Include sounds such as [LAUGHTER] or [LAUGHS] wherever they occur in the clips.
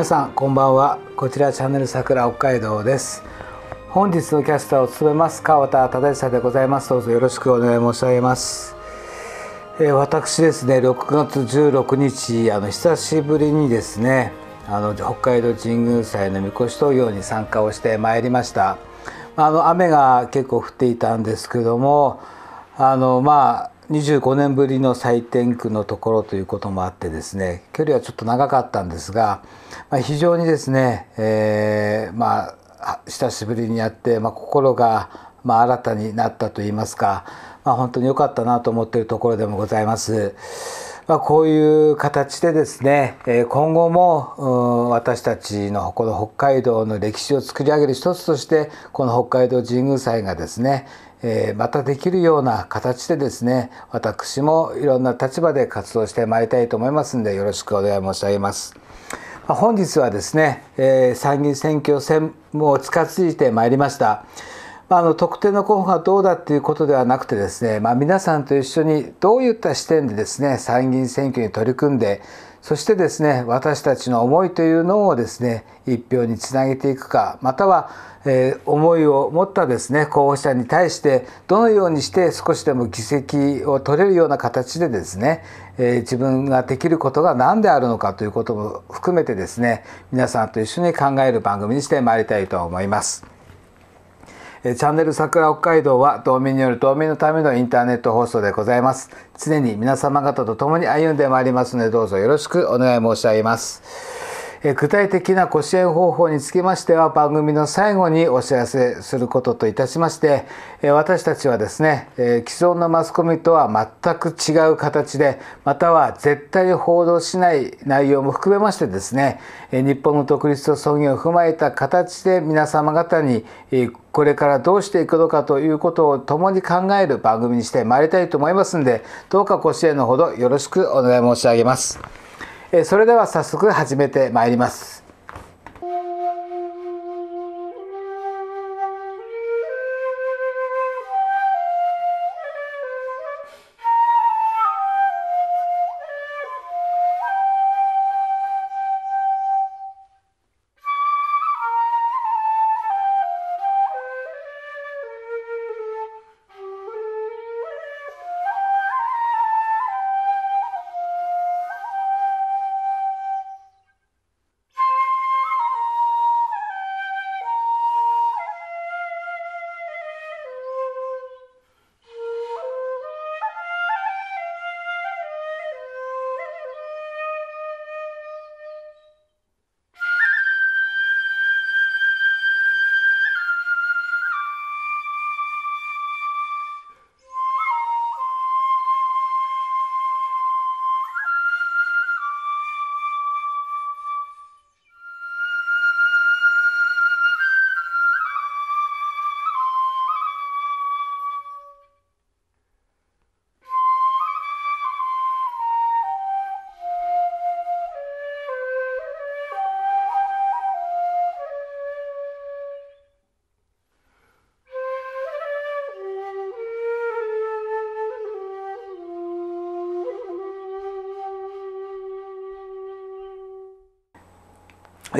皆さんこんばんはこちらチャンネル桜北海道です本日のキャスターを務めます川田忠久でございますどうぞよろしくお願い申し上げます、えー、私ですね6月16日あの久しぶりにですねあの北海道神宮祭の神輿し投票に参加をしてまいりましたあの雨が結構降っていたんですけどもあのま25年ぶりの採点区のところということもあってですね距離はちょっと長かったんですが、まあ、非常にですね、えー、まあ、久しぶりにやって、まあ、心が、ま新たになったといいますか、ま本当に良かったなと思っているところでもございます。まこういう形でですね今後も私たちのこの北海道の歴史を作り上げる一つとしてこの北海道神宮祭がですねえー、またできるような形でですね私もいろんな立場で活動してまいりたいと思いますんでよろしくお願い申し上げます。まあ、本日はですね、えー、参議院選挙戦も近づいてまいりました。まあ、あの特定の候補がどうだっていうことではなくてですね、まあ、皆さんと一緒にどういった視点でですね参議院選挙に取り組んでそしてですね私たちの思いというのをですね一票につなげていくかまたは、えー、思いを持ったですね候補者に対してどのようにして少しでも議席を取れるような形でですね、えー、自分ができることが何であるのかということも含めてですね皆さんと一緒に考える番組にしてまいりたいと思います。チャンネル桜北海道は島民による島民のためのインターネット放送でございます。常に皆様方と共に歩んでまいりますのでどうぞよろしくお願い申し上げます。具体的なご支援方法につきましては番組の最後にお知らせすることといたしまして私たちはですね既存のマスコミとは全く違う形でまたは絶対に報道しない内容も含めましてですね日本の独立と尊厳を踏まえた形で皆様方にこれからどうしていくのかということを共に考える番組にしてまいりたいと思いますのでどうかご支援のほどよろしくお願い申し上げます。それでは早速始めてまいります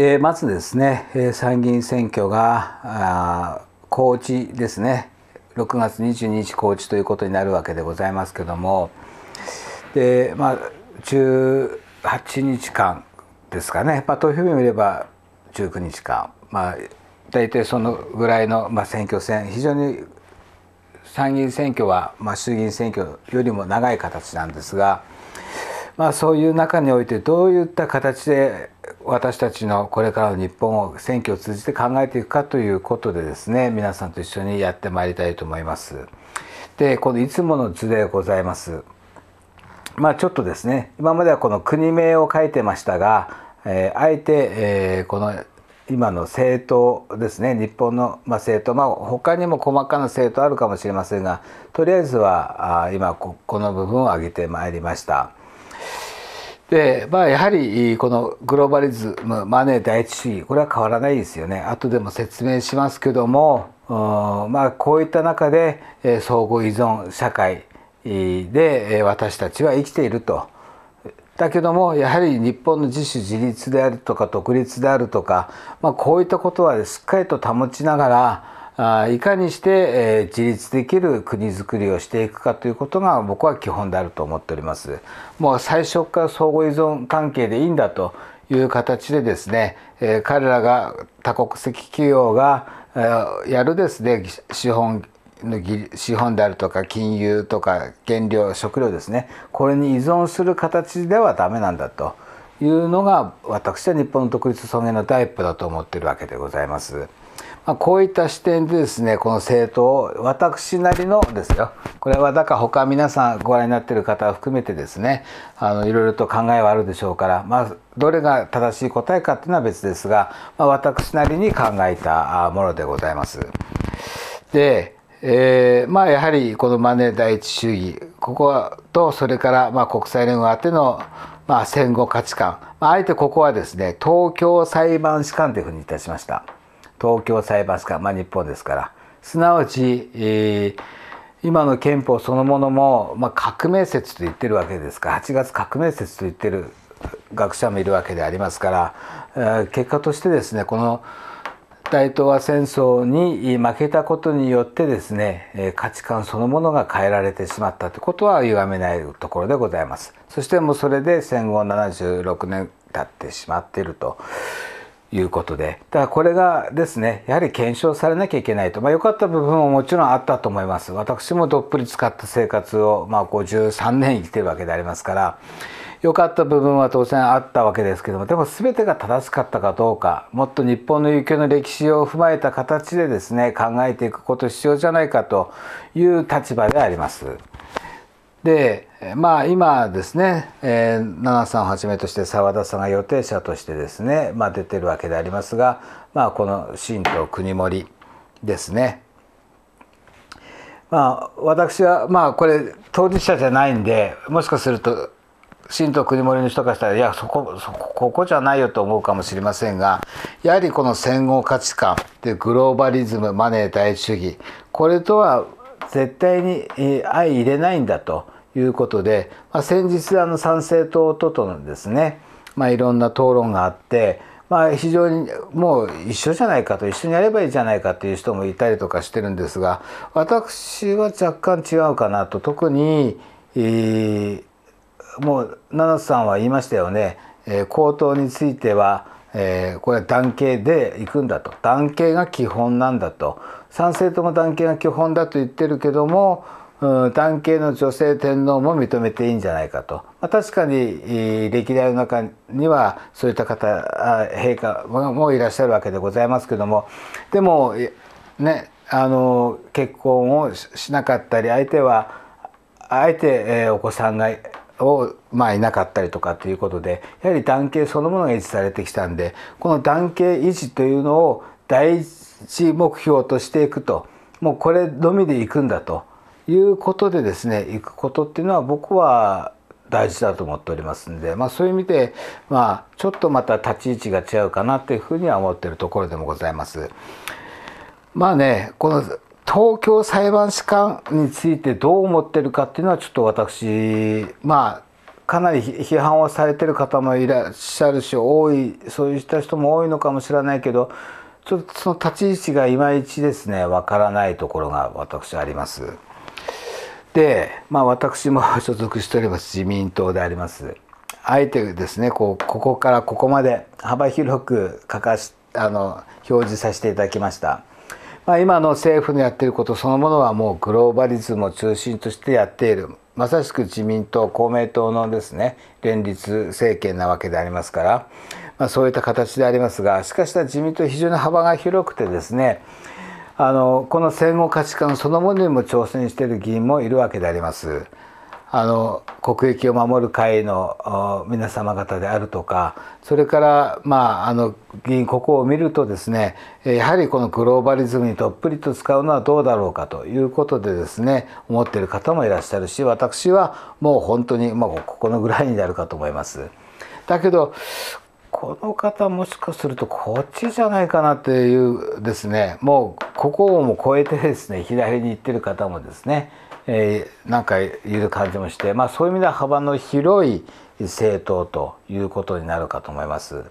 えまずですね、参議院選挙が高知ですね、6月22日高知ということになるわけでございますけども、でまあ、18日間ですかね、まあ、投票日を見れば19日間、まあ、大体そのぐらいの、まあ、選挙戦、非常に参議院選挙は、まあ、衆議院選挙よりも長い形なんですが、まあ、そういう中においてどういった形で私たちのこれからの日本を選挙を通じて考えていくかということでですね皆さんと一緒にやってまいりたいと思います。でこのいつもの図でございます。まあちょっとですね今まではこの国名を書いてましたが、えー、あえて、えー、この今の政党ですね日本の、まあ、政党まあ他にも細かな政党あるかもしれませんがとりあえずはあ今ここの部分を挙げてまいりました。で、まあ、やはりこのグローバリズムマネー第一主義これは変わらないですよね後でも説明しますけどもまあこういった中で相互依存社会で私たちは生きていると。だけどもやはり日本の自主自立であるとか独立であるとか、まあ、こういったことはしっかりと保ちながらあいかにして、え自立できる国づくりをしていくかということが僕は基本であると思っておりますもう最初から相互依存関係でいいんだという形でですね、え彼らが多国籍企業が、やるですね資本の資本であるとか金融とか原料食料ですねこれに依存する形ではダメなんだというのが私は日本の独立尊厳の第一歩だと思っているわけでございます。まあ、こういった視点でですねこの政党を私なりのですよこれはだから他皆さんご覧になってる方を含めてですねあのいろいろと考えはあるでしょうから、まあ、どれが正しい答えかっていうのは別ですが、まあ、私なりに考えたものでございます。でえー、まあやはりこのマネー第一主義こことそれからまあ国際連合あってのまあ戦後価値観、まあ、あえてここはですね東京裁判士官というふうにいたしました。東京裁判官、まあ、日本ですからすなわち、えー、今の憲法そのものも、まあ、革命説と言ってるわけですから8月革命説と言ってる学者もいるわけでありますから、えー、結果としてですねこの大東亜戦争に負けたことによってですね価値観そのものが変えられてしまったということは歪めないところでございますそしてもうそれで戦後76年経ってしまっているということで、ただこれがですね、やはり検証されなきゃいけないと、まあ、良かった部分ももちろんあったと思います。私もどっぷり使った生活を、まあ、53年生きてるわけでありますから、良かった部分は当然あったわけですけども、でも全てが正しかったかどうか、もっと日本の有給の歴史を踏まえた形でですね、考えていくこと必要じゃないかという立場であります。で、まあ今ですね、えー、奈々さんをはじめとして澤田さんが予定者としてですね、まあ、出てるわけでありますが、まあ、この新党国盛ですね。まあ、私は、まあ、これ当事者じゃないんでもしかすると新党国盛の人からしたらいやそこそこここじゃないよと思うかもしれませんがやはりこの戦後価値観でグローバリズムマネー大主義これとは絶対に相入れないんだと。いうことで、まあ、先日あの参政党ととのですね、まあ、いろんな討論があって、まあ、非常にもう一緒じゃないかと一緒にやればいいじゃないかという人もいたりとかしてるんですが私は若干違うかなと特に、えー、もう七瀬さんは言いましたよね、えー、高等については、えー、これは男系でいくんだと男系が基本なんだと参政党も男系が基本だと言ってるけどもうん、男系の女性天皇も認めていいんじゃないかと、まあ、確かに歴代の中にはそういった方陛下もいらっしゃるわけでございますけどもでもねあの結婚をしなかったり相手はあえて、えお子さんがを、まあ、いなかったりとかということでやはり男系そのものが維持されてきたんでこの男系維持というのを第一目標としていくともうこれのみでいくんだと。いうことでですね行くことっていうのは僕は大事だと思っておりますんで、まあ、そういう意味で、まあ、ちょっとまた立ち位置が違うかなっていうふうには思っているところでもございます。まあねこの東京裁判士官についてどう思ってるかっていうのはちょっと私まあかなり批判をされてる方もいらっしゃるし多いそういった人も多いのかもしれないけどちょっとその立ち位置がいまいちですねわからないところが私あります。で、まあ、私も [LAUGHS] 所属しております自民党であります。あえてですねこうここからここまで幅広く書かしあの表示させていただきました。まあ、今の政府のやってることそのものはもうグローバリズムを中心としてやっているまさしく自民党公明党のですね連立政権なわけでありますから、まあ、そういった形でありますがしかし自民党非常に幅が広くてですねあのこの戦後価値観そのものにも挑戦している議員もいるわけであります。あの国益を守る会の皆様方であるとかそれから、まあ、あの議員ここを見るとですねやはりこのグローバリズムにどっぷりと使うのはどうだろうかということでですね思っている方もいらっしゃるし私はもう本当に、まあ、ここのぐらいになるかと思います。だけどこの方もしかするとこっちじゃないかなっていうですねもうここをも越えてですね [LAUGHS] 左に行ってる方もですね、えー、なんかいる感じもして、まあ、そういう意味では幅の広い政党ということになるかと思います。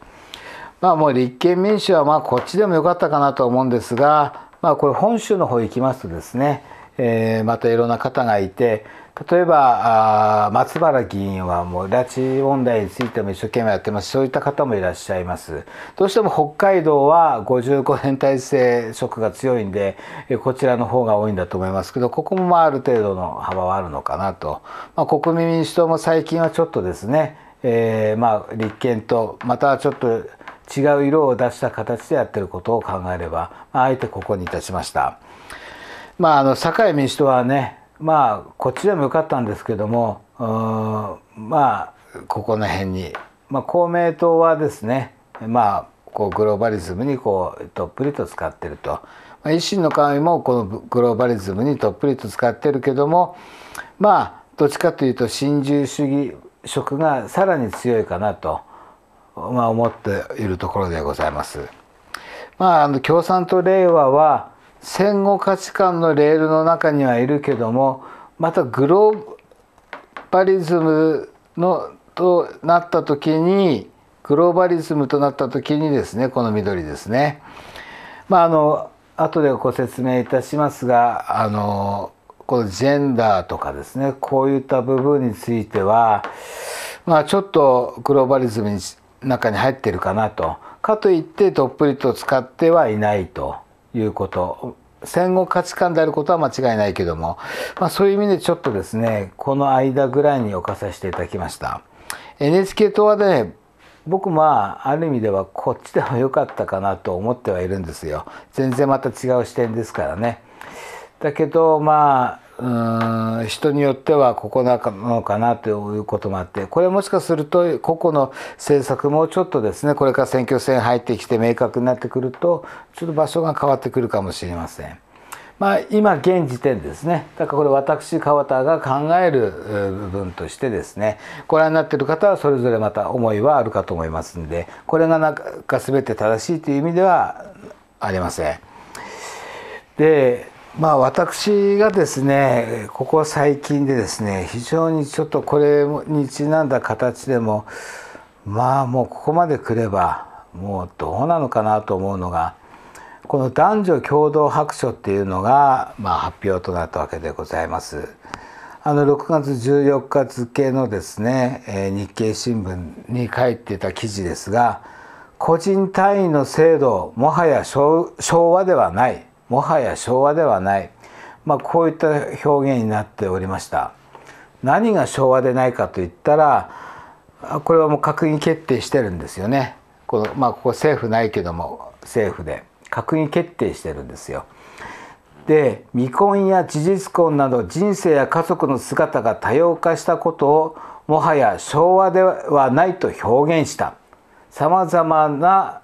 まあ、もう立憲民主はまこっちでもよかったかなと思うんですが、まあ、これ本州の方行きますとですね、えー、またいろんな方がいて例えばあ松原議員はもう拉致問題についても一生懸命やってますそういった方もいらっしゃいますどうしても北海道は55年体制色が強いんでこちらの方が多いんだと思いますけどここもまあある程度の幅はあるのかなと、まあ、国民民主党も最近はちょっとですね、えー、まあ立憲とまたちょっと違う色を出した形でやってることを考えれば、まあえてここにいたしました。まあ、あの、堺民主党はね、まあこっちでもよかったんですけどもまあここの辺に、まあ、公明党はですねまあこうグローバリズムにこうどっぷりと使ってると、まあ、維新の会もこのグローバリズムにどっぷりと使ってるけどもまあどっちかというと新自由主義色がさらに強いかなと、まあ、思っているところでございます。まあ、あの共産党令和は戦後価値観のレールの中にはいるけどもまたグローバリズムのとなった時にグローバリズムとなった時にですねこの緑ですね。まあ、あの後でご説明いたしますがあのこのジェンダーとかですねこういった部分については、まあ、ちょっとグローバリズムの中に入ってるかなとかといってどっぷりと使ってはいないと。いうこと戦後価値観であることは間違いないけども、まあ、そういう意味でちょっとですねこの間ぐらいに置かさせていただきました NHK 党はね僕まあある意味ではこっちでも良かったかなと思ってはいるんですよ全然また違う視点ですからねだけどまあうん人によってはここなのかなということもあってこれもしかすると個々の政策もちょっとですねこれから選挙戦入ってきて明確になってくるとちょっと場所が変わってくるかもしれません。まあ、今現時点ですねだからこれ私川田が考える部分としてですねご覧になっている方はそれぞれまた思いはあるかと思いますんでこれがなんか全て正しいという意味ではありません。でまあ、私がですねここ最近でですね非常にちょっとこれにちなんだ形でもまあもうここまでくればもうどうなのかなと思うのがこの男女共同白書っていうのが、まあ、発表となったわけでございます。あの6月14日付のですね、え日経新聞に書いてた記事ですが個人単位の制度もはや昭和ではないもはや昭和ではない、まあ、こういった表現になっておりました何が昭和でないかといったらこれはもう閣議決定してるんですよねこの、まあ、ここ政府ないけども政府で閣議決定してるんですよで未婚や事実婚など人生や家族の姿が多様化したことをもはや昭和ではないと表現したさまざまな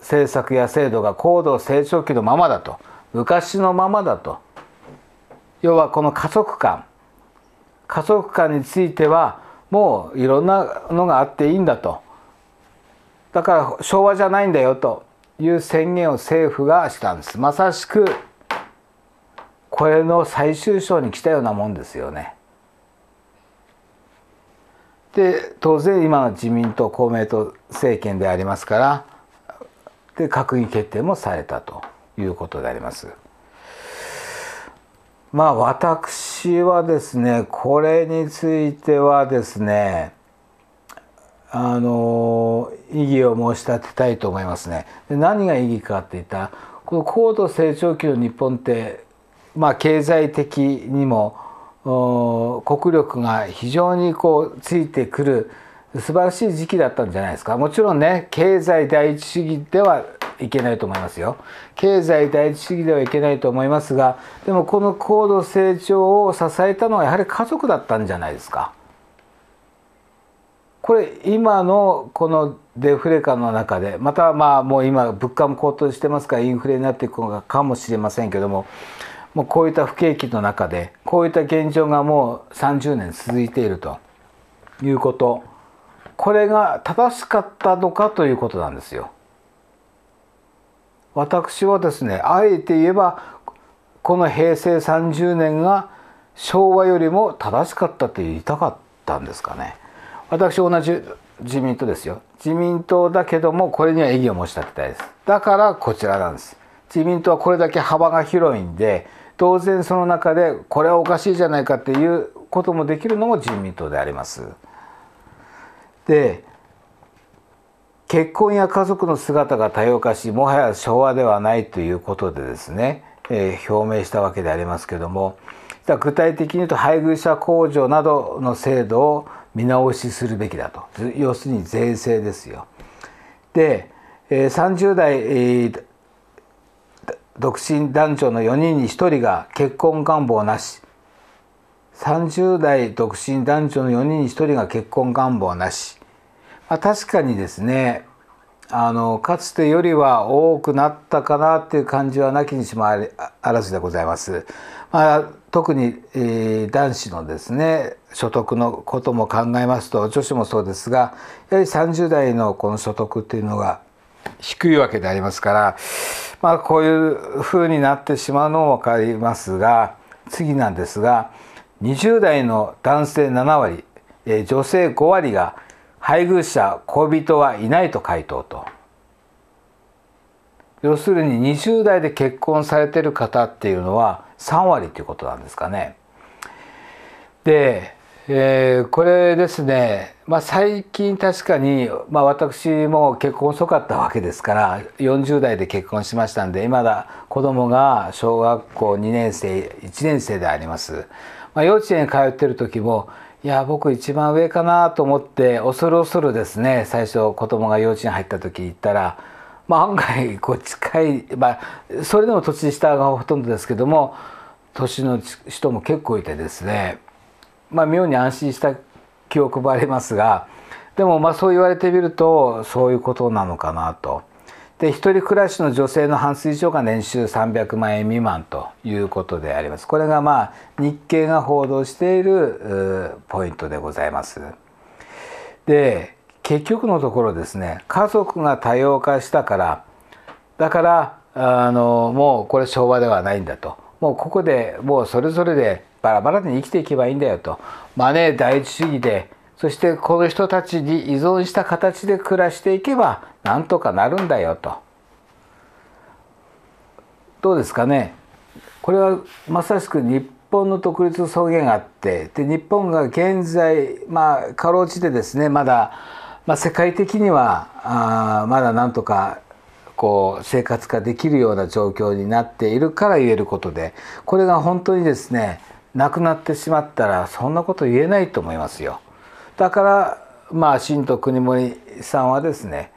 政策や制度が高度成長期のままだと昔のままだと要はこの家族観家族観についてはもういろんなのがあっていいんだとだから昭和じゃないんだよという宣言を政府がしたんですまさしくこれの最終章に来たようなもんですよね。で当然今の自民党公明党政権でありますからで閣議決定もされたと。いうことであります。まあ私はですねこれについてはですねあの意義を申し立てたいと思いますね。で何が意義かっていったこの高度成長期の日本ってまあ経済的にも国力が非常にこうついてくる素晴らしい時期だったんじゃないですかもちろんね経済第一主義ではいけないと思いますよ。経済第一主義ではいけないと思いますが、でもこの高度成長を支えたのはやはり家族だったんじゃないですか。これ今のこのデフレ化の中でまたまあもう今物価も高騰してますからインフレになっていくのかもしれませんけどももうこういった不景気の中でこういった現状がもう30年続いているということこれが正しかったのかということなんですよ。私はですねあえて言えばこの平成30年が昭和よりも正しかったと言いたかったんですかね。私同じ自民党ですよ自民党だけどもこれには異議を申し立てたいですだからこちらなんです自民党はこれだけ幅が広いんで当然その中でこれはおかしいじゃないかっていうこともできるのも自民党でありますで結婚や家族の姿が多様化しもはや昭和ではないということでですね、えー、表明したわけでありますけども具体的に言うと配偶者控除などの制度を見直しするべきだと要するに税制ですよ。で30代独身男女の4人に1人が結婚願望なし30代独身男女の4人に1人が結婚願望なしあ確かにですねあのかつてよりは多くなったかなっていう感じはなきにしもあらずでございます。まあ、特に、えー、男子のですね所得のことも考えますと女子もそうですがやはり30代のこの所得っていうのが低いわけでありますから、まあ、こういう風になってしまうのも分かりますが次なんですが20代の男性7割、えー、女性5割が配偶者恋人はいないと回答と要するに20代で結婚されてる方っていうのは3割ということなんですかね。で、えー、これですね、まあ、最近確かに、まあ、私も結婚遅かったわけですから40代で結婚しましたんで今だ子供が小学校2年生1年生であります。まあ、幼稚園通ってる時もいや僕一番上かなと思って恐る恐るですね最初子供が幼稚園入った時行ったら、まあ、案外こう近い、まあ、それでも年下がほとんどですけども年の人も結構いてですね、まあ、妙に安心した記憶もありますがでもまあそう言われてみるとそういうことなのかなと。で1人暮らしの女性の半数以上が年収300万円未満ということでありますこれがまあ日経が報道しているポイントでございますで結局のところですね家族が多様化したからだからあのもうこれ昭和ではないんだともうここでもうそれぞれでバラバラに生きていけばいいんだよとマネー第一主義でそしてこの人たちに依存した形で暮らしていけばなんとかなるんだよと。どうですかねこれはまさしく日本の独立草原があってで日本が現在まあかろうじてですねまだ、まあ、世界的にはあまだなんとかこう生活化できるような状況になっているから言えることでこれが本当にですねなくなってしまったらそんなこと言えないと思いますよ。だからまあ新と国盛さんはですね、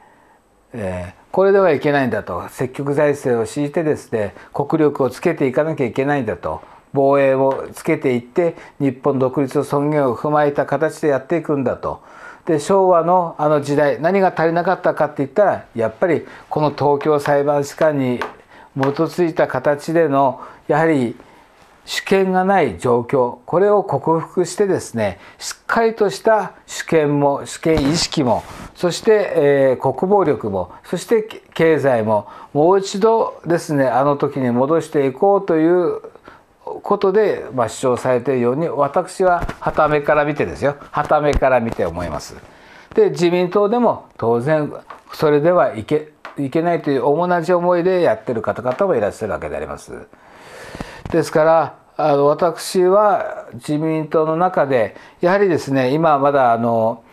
えー、これではいけないんだと積極財政を敷いてですね国力をつけていかなきゃいけないんだと防衛をつけていって日本独立の尊厳を踏まえた形でやっていくんだと。で昭和のあの時代何が足りなかったかって言ったらやっぱりこの東京裁判士官に基づいた形でのやはり主権がない状況これを克服してですねしっかりとした主権も主権意識もそして、えー、国防力もそして経済ももう一度ですねあの時に戻していこうということで、まあ、主張されているように私は旗目から見てですよ旗目から見て思います。で自民党でも当然それではいけいけないという同じ思いでやっている方々もいらっしゃるわけであります。ですからあの私は自民党の中でやはりですね今まだあの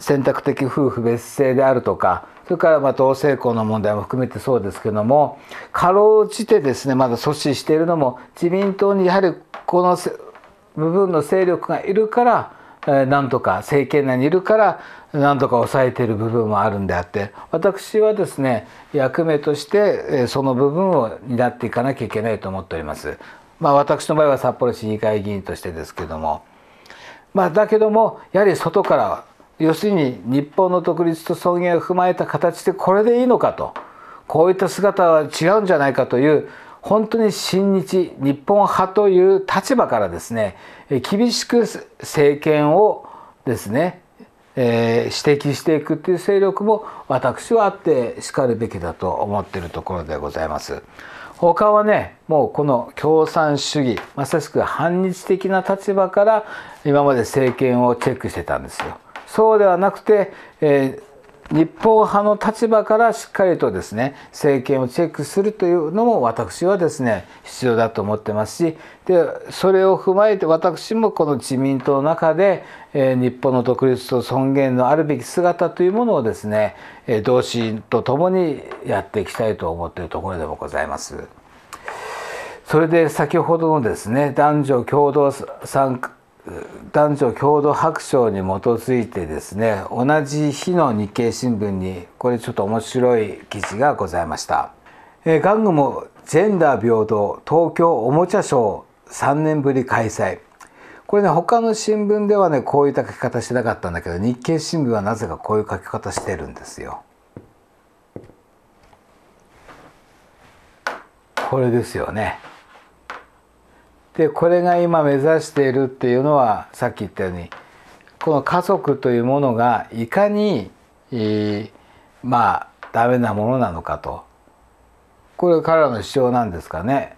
選択的夫婦別姓であるとかそれからまあ同性婚の問題も含めてそうですけどもかろうじてですねまだ阻止しているのも自民党にやはりこの部分の勢力がいるからなんとか政権内にいるからなんとか抑えている部分もあるんであって私はですね役目としてその部分を担っていかなきゃいけないと思っております。まあ、私の場合は札幌市議会議員としてですけども、まあ、だけどもやはり外から要するに日本の独立と尊厳を踏まえた形でこれでいいのかとこういった姿は違うんじゃないかという本当に親日日本派という立場からですね厳しく政権をですね、えー、指摘していくという勢力も私はあってしかるべきだと思っているところでございます。他はねもうこの共産主義まさしく反日的な立場から今まで政権をチェックしてたんですよ。そうではなくて、えー立法派の立場からしっかりとですね政権をチェックするというのも私はですね必要だと思ってますしでそれを踏まえて私もこの自民党の中で、え日本の独立と尊厳のあるべき姿というものをですね、え同心とともにやっていきたいと思っているところでもございます。それで先ほどのですね男女共同参加男女共同白書に基づいてですね同じ日の日経新聞にこれちょっと面白い記事がございました。え玩具もジェンダー平等東京おもちゃショー3年ぶり開催これね他の新聞ではねこういった書き方してなかったんだけど日経新聞はなぜかこういう書き方してるんですよ。これですよね。でこれが今目指しているっていうのはさっき言ったようにこの家族というものがいかに、えー、まあダメなものなのかとこれ彼らの主張なんですかね。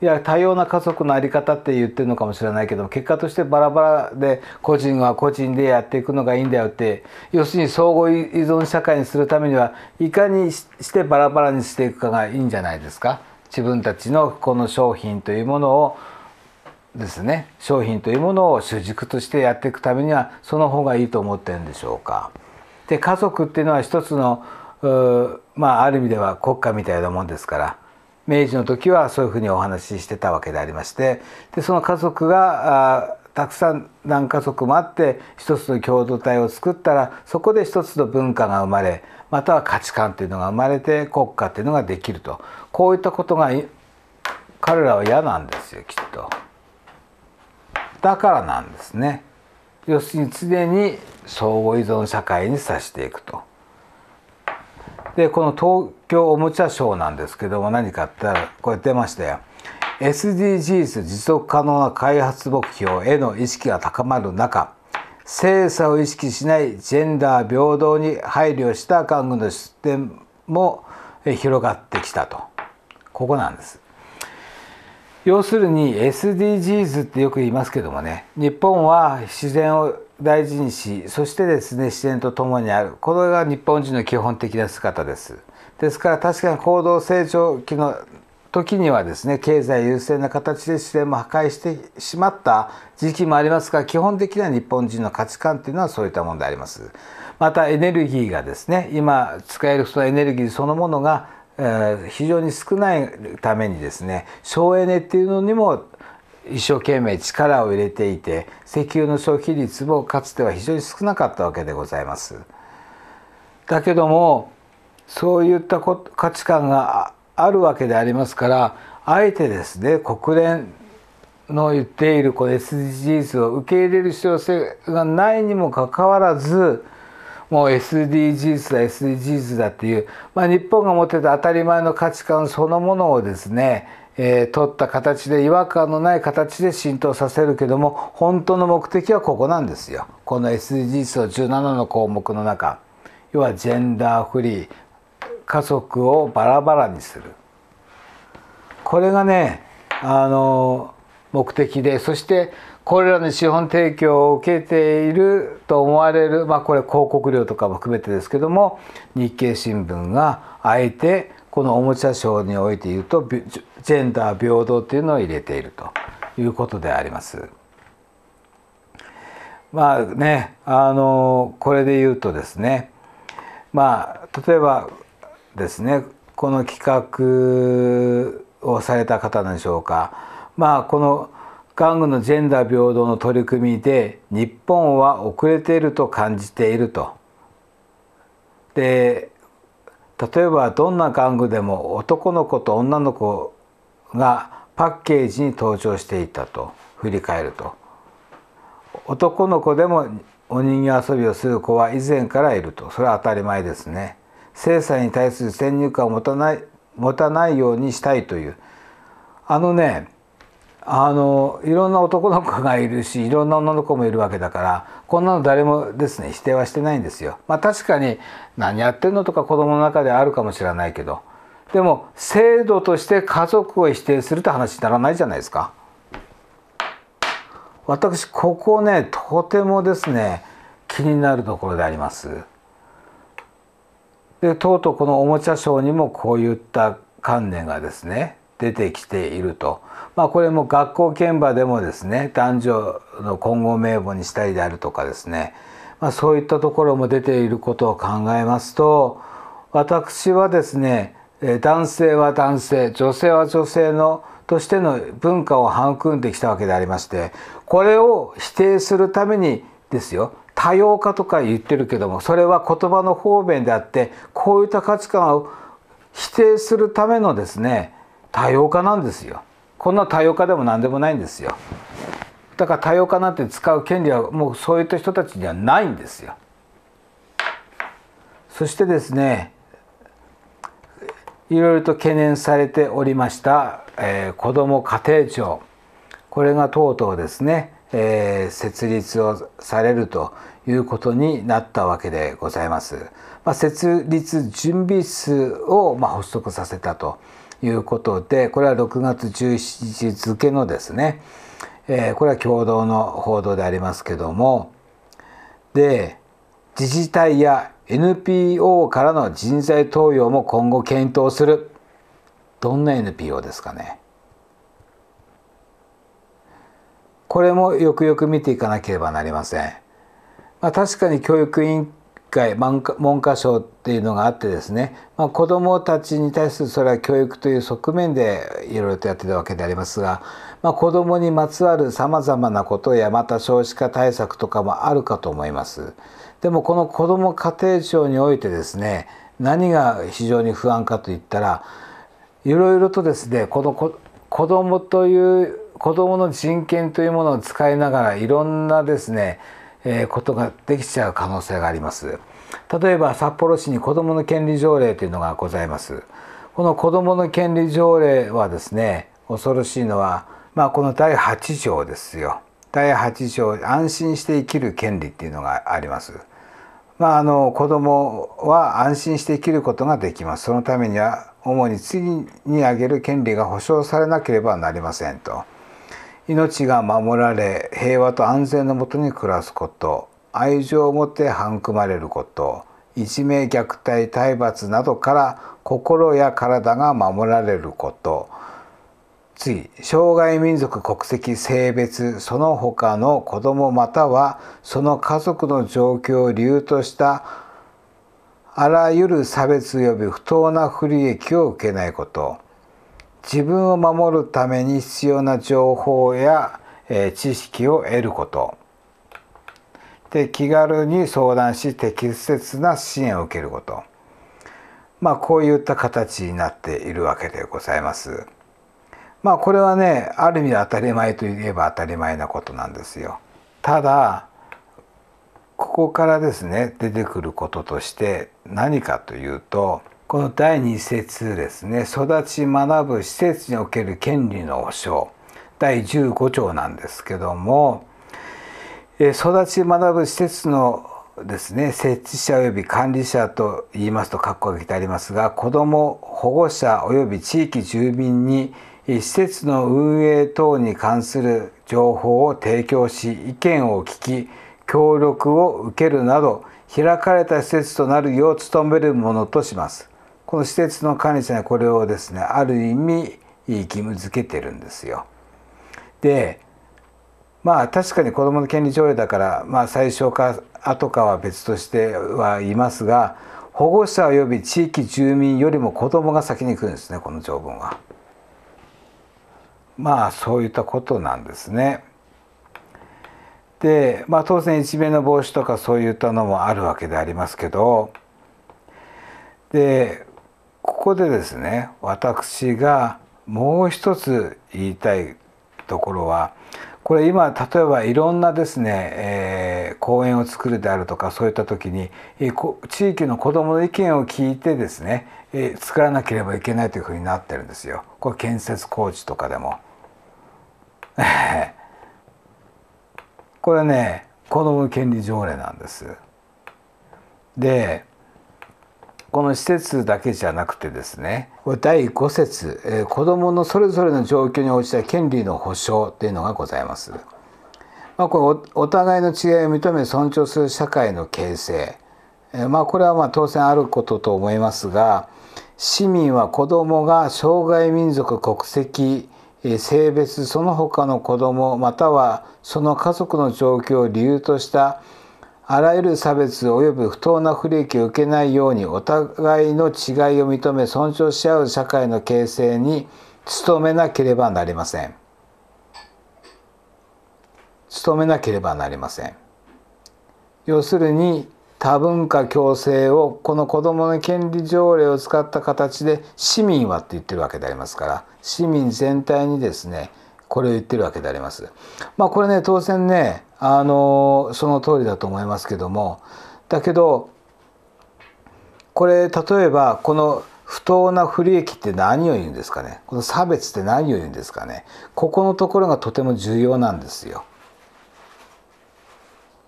いや多様な家族の在り方って言ってるのかもしれないけど結果としてバラバラで個人は個人でやっていくのがいいんだよって要するに相互依存社会にするためにはいかにしてバラバラにしていくかがいいんじゃないですか。自分たちのこの商品というものをですね商品というものを主軸としてやっていくためにはその方がいいと思ってるんでしょうか。で家族っていうのは一つのまあある意味では国家みたいなもんですから明治の時はそういうふうにお話ししてたわけでありましてでその家族がたくさん何家族もあって一つの共同体を作ったらそこで一つの文化が生まれまたは価値観というのが生まれて国家っていうのができるとこういったことが彼らは嫌なんですよきっと。だからなんですね。要するに常に相互依存社会にさしていくと。でこの東京おもちゃショーなんですけども何かってこれ出ましたよ。SDGs 持続可能な開発目標への意識が高まる中精査を意識しないジェンダー平等に配慮した玩具の出展も広がってきたとここなんです。要するに SDGs ってよく言いますけどもね日本は自然を大事にしそしてですね自然とともにあるこれが日本人の基本的な姿ですですから確かに行動成長期の時にはですね経済優勢な形で自然も破壊してしまった時期もありますが基本的な日本人の価値観というのはそういったものでありますまたエネルギーがですね今使えるそのエネルギーそのものが、えー、非常に少ないためにですね省エネっていうのにも一生懸命力を入れていて石油の消費率もかつては非常に少なかったわけでございますだけどもそういった価値観があるわけでありますからあえてですね国連の言っているこの SDGs を受け入れる必要性がないにもかかわらずもう SDGs だ SDGs だっていう、まあ、日本が持ってた当たり前の価値観そのものをですね、えー、取った形で違和感のない形で浸透させるけども本当の目的はここなんですよこの SDGs を17の項目の中要はジェンダーフリー家族をバラバラにするこれがねあの目的でそしてこれらの資本提供を受けていると思われる、まあ、これ広告料とかも含めてですけども日経新聞があえてこのおもちゃ賞において言うとジェンダー平等というのを入れているということであります。まあねあのこれで言うとですねまあ例えばですねこの企画をされた方なんでしょうか。まあこの玩具のジェンダー平等の取り組みで日本は遅れていると感じていると。で例えばどんな玩具でも男の子と女の子がパッケージに登場していたと振り返ると男の子でもお人形遊びをする子は以前からいるとそれは当たり前ですね制裁に対する先入観を持たない持たないようにしたいというあのねあのいろんな男の子がいるしいろんな女の子もいるわけだからこんなの誰もですね否定はしてないんですよ。まあ、確かに何やってんのとか子供の中であるかもしれないけどでも制度として家族を否定するって話にならないじゃないですか。私ここねとてもですね気になるところであります。でとうとうこのおもちゃショーにもこういった観念がですね出てきていると、まあ、これも学校現場でもですね男女の混合名簿にしたりであるとかですね、まあ、そういったところも出ていることを考えますと私はですね男性は男性女性は女性のとしての文化を育んできたわけでありましてこれを否定するためにですよ多様化とか言ってるけどもそれは言葉の方便であってこういった価値観を否定するためのですね多様化なんですよ。こんな多様化でも何でもないんですよ。だから多様化なんて使う権利はもうそういった人たちにはないんですよ。そしてですねいろいろと懸念されておりました、えー、子ども家庭庁これがとうとうですね、えー、設立をされるということになったわけでございます。まあ、設立準備室をまあ発足させたということでこれは6月17日付のですね、えー、これは共同の報道でありますけどもで自治体や NPO からの人材登用も今後検討するどんな NPO ですかねこれもよくよく見ていかなければなりません。まあ、確かに教育委員会文科省っていうのがあってですね、まあ、子どもたちに対するそれは教育という側面でいろいろとやってたわけでありますが、まあ、子どもにまつわるさまざまなことやまた少子化対策とかもあるかと思います。でもこの子ども家庭庁においてですね何が非常に不安かといったらいろいろとですねこの子子どもという子どもの人権というものを使いながらいろんなですねことができちゃう可能性があります例えば札幌市に子どもの権利条例というのがございますこの子どもの権利条例はですね恐ろしいのは、まあ、この第8条ですよ第8条安心して生きる権利っていうのがありますまあ、あの子どもは安心して生きることができますそのためには主に次に挙げる権利が保障されなければなりませんと。命が守られ平和と安全のもとに暮らすこと愛情を持って育まれることいじめ虐待体罰などから心や体が守られること次障害民族国籍性別その他の子どもまたはその家族の状況を理由としたあらゆる差別及び不当な不利益を受けないこと自分を守るために必要な情報や、え知識を得ることで気軽に相談し適切な支援を受けることまあこういった形になっているわけでございます。まあこれはねある意味当たり前といえば当たり前なことなんですよ。ただここからですね出てくることとして何かというとこの第2節ですね育ち学ぶ施設における権利の保障第15条なんですけども育ち学ぶ施設のですね設置者及び管理者と言いますと括弧が来てありますが子ども保護者及び地域住民に施設の運営等に関する情報を提供し意見を聞き協力を受けるなど開かれた施設となるよう努めるものとします。この施設の管理者にこれをですねある意味義務付けてるんですよ。でまあ確かに子どもの権利条例だから、まあ、最初か後かは別としては言いますが保護者及び地域住民よりも子どもが先に来るんですねこの条文は。まあそういったことなんですね。で、まあ、当然一命の防止とかそういったのもあるわけでありますけどでここでですね私がもう一つ言いたいところはこれ今例えばいろんなですね、えー、公園を作るであるとかそういった時に、え地域の子どもの意見を聞いてですね、えー、作らなければいけないというふうになってるんですよ。これ建設工事とかでも [LAUGHS] これね子ども権利条例なんです。でこの施設だけじゃなくてですね第5節、えー、子どものそれぞれの状況に応じた権利の保障というのがございます。まあ、これお互いの違いを認め尊重する社会の形成、えー、まあ、これはま当然あることと思いますが市民は子どもが障害民族国籍性別その他の子どもまたはその家族の状況を理由としたあらゆる差別及び不当な不利益を受けないようにお互いの違いを認め尊重し合う社会の形成に努めなければなりません。努めなければなりません。要するに多文化共生をこの子どもの権利条例を使った形で市民はって言ってるわけでありますから市民全体にですねこれを言ってるわけであります。まあこれね当然ねあのその通りだと思いますけどもだけどこれ例えばこの不当な不利益って何を言うんですかねこの差別って何を言うんですかねここのところがとても重要なんですよ。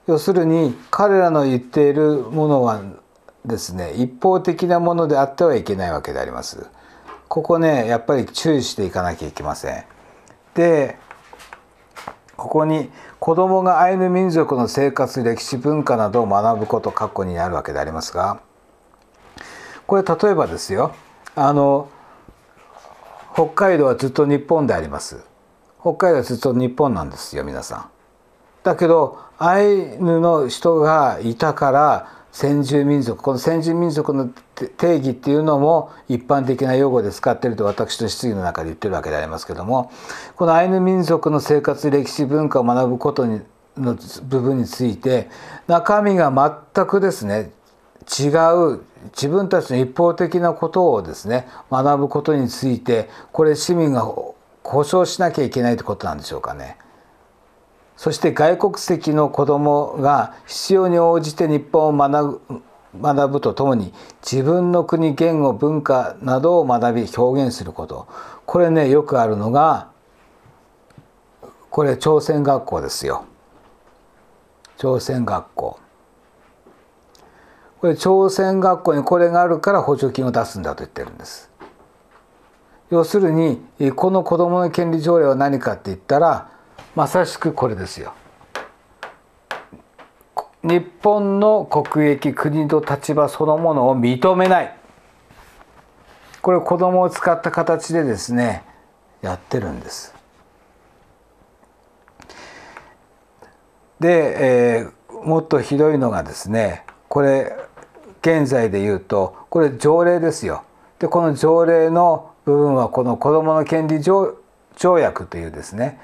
要するに彼らの言っているものはですね一方的なものであってはいけないわけであります。ここねやっぱり注意していかなきゃいけません。でここに子どもがアイヌ民族の生活歴史文化などを学ぶこと確弧になるわけでありますがこれ例えばですよあの北海道はずっと日本であります北海道はずっと日本なんですよ皆さん。だけどアイヌの人がいたから先住民族この先住民族の定義っていうのも一般的な用語で使ってると私の質疑の中で言ってるわけでありますけどもこのアイヌ民族の生活歴史文化を学ぶことにの部分について中身が全くですね違う自分たちの一方的なことをですね学ぶことについてこれ市民が保障しなきゃいけないってことなんでしょうかね。そして外国籍の子どもが必要に応じて日本を学ぶ学ぶとともに自分の国言語文化などを学び表現することこれねよくあるのがこれ朝鮮学校ですよ朝鮮学校これ朝鮮学校にこれがあるから補助金を出すんだと言ってるんです要するにこの子どもの権利条例は何かって言ったらまさしくこれですよ。日本の国益国と立場そのものを認めないこれ子供を使った形でですねやってるんです。で、えー、もっとひどいのがですねこれ現在で言うとこれ条例ですよ。でこの条例の部分はこの子どもの権利条約というですね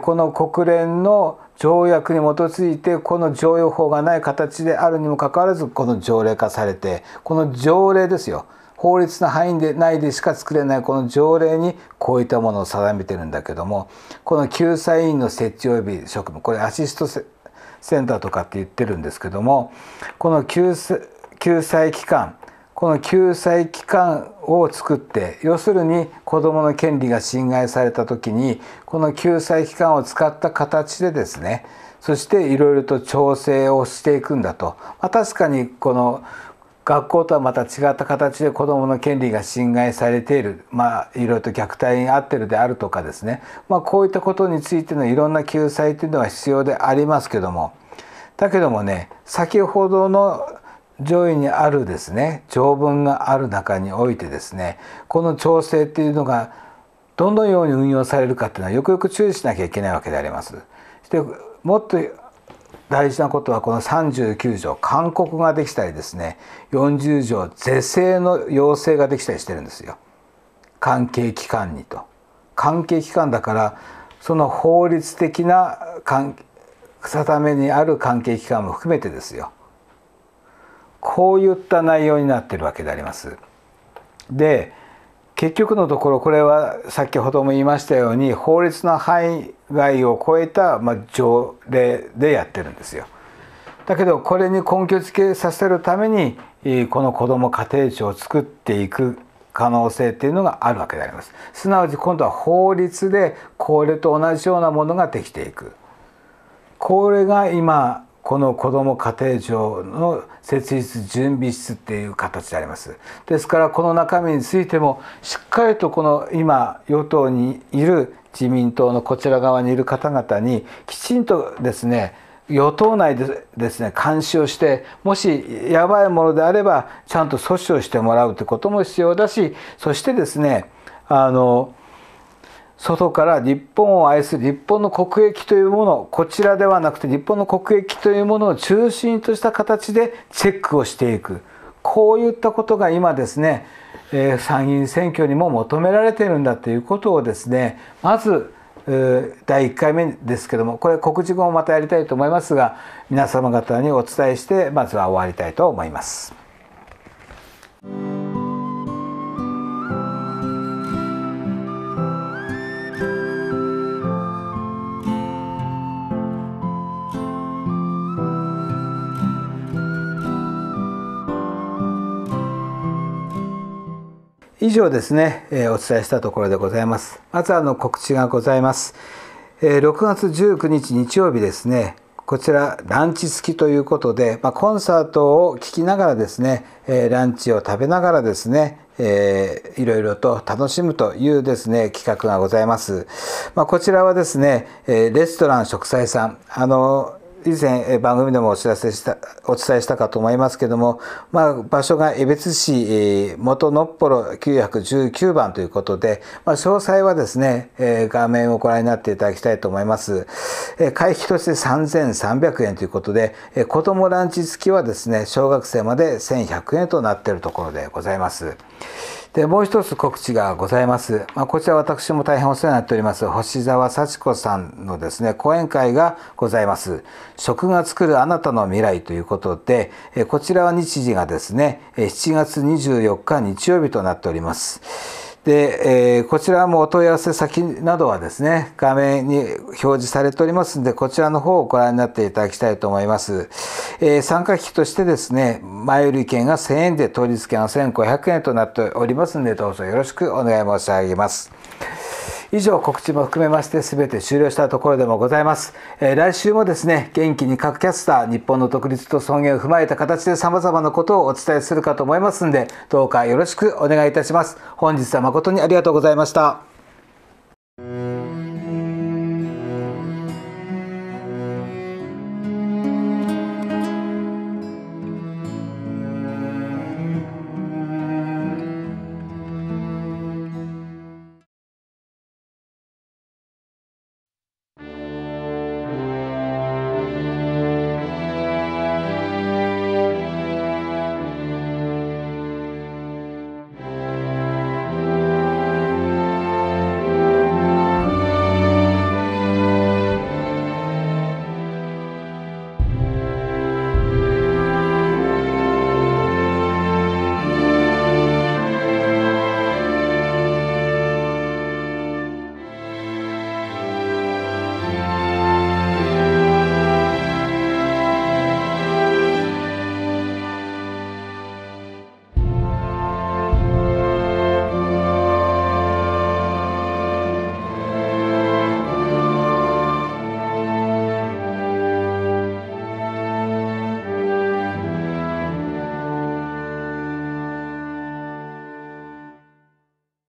この国連の条約に基づいてこの条約法がない形であるにもかかわらずこの条例化されてこの条例ですよ法律の範囲で内でしか作れないこの条例にこういったものを定めてるんだけどもこの救済委員の設置及び職務これアシストセンターとかって言ってるんですけどもこの救済機関この救済機関を作って要するに子どもの権利が侵害された時にこの救済機関を使った形でですねそしていろいろと調整をしていくんだと、まあ、確かにこの学校とはまた違った形で子どもの権利が侵害されている、まあ、いろいろと虐待に遭ってるであるとかですね、まあ、こういったことについてのいろんな救済というのは必要でありますけどもだけどもね先ほどの上位にあるですね条文がある中においてですねこの調整っていうのがどのように運用されるかっていうのはよくよく注意しなきゃいけないわけであります。もっと大事なことはこの39条勧告ができたりですね40条是正の要請ができたりしてるんですよ関係機関にと。関係機関だからその法律的な定めにある関係機関も含めてですよ。こういった内容になってるわけであります。で結局のところこれは先ほども言いましたように法律の範囲外を超えた、ま条例でやってるんですよ。だけどこれに根拠付けさせるためにこの子ども家庭庁を作っていく可能性っていうのがあるわけであります。すなわち今度は法律でこれと同じようなものができていく。これが今この子ども家庭庁の設立準備室っていう形でありますですからこの中身についてもしっかりとこの今与党にいる自民党のこちら側にいる方々にきちんとですね与党内でですね監視をしてもしやばいものであればちゃんと阻止をしてもらうってことも必要だしそしてですねあの外から日本を愛する日本の国益というものこちらではなくて日本の国益というものを中心とした形でチェックをしていくこういったことが今ですね、えー、参議院選挙にも求められているんだということをですねまず第1回目ですけどもこれ告示後もまたやりたいと思いますが皆様方にお伝えしてまずは終わりたいと思います。以上ですね、えお伝えしたところでございます。まずあの告知がございます。え6月19日日曜日ですね、こちらランチ付きということで、まあ、コンサートを聴きながらですね、えランチを食べながらですね、えー、いろいろと楽しむというですね企画がございます。まあ、こちらはですね、えレストラン食材さんあの以前番組でもお知らせしたお伝えしたかと思いますけども、まあ、場所が江別市元のっぽろ919番ということで、まあ、詳細はですね、画面をご覧になっていただきたいと思います、会費として3300円ということで、子どもランチ付きはですね小学生まで1100円となっているところでございます。で、もう一つ告知がございます。まあ、こちら私も大変お世話になっております、星沢幸子さんのですね、講演会がございます。食が作るあなたの未来ということで、こちらは日時がですね、7月24日日曜日となっております。で、えー、こちらもお問い合わせ先などはですね、画面に表示されておりますので、こちらの方をご覧になっていただきたいと思います。えー、参加費としてですね、前売り券が1000円で当日券は1500円となっておりますので、どうぞよろしくお願い申し上げます。以上告知も含めまして全て終了したところでもございます、えー、来週もですね元気に各キャスター日本の独立と尊厳を踏まえた形で様々なことをお伝えするかと思いますんでどうかよろしくお願いいたします本日は誠にありがとうございました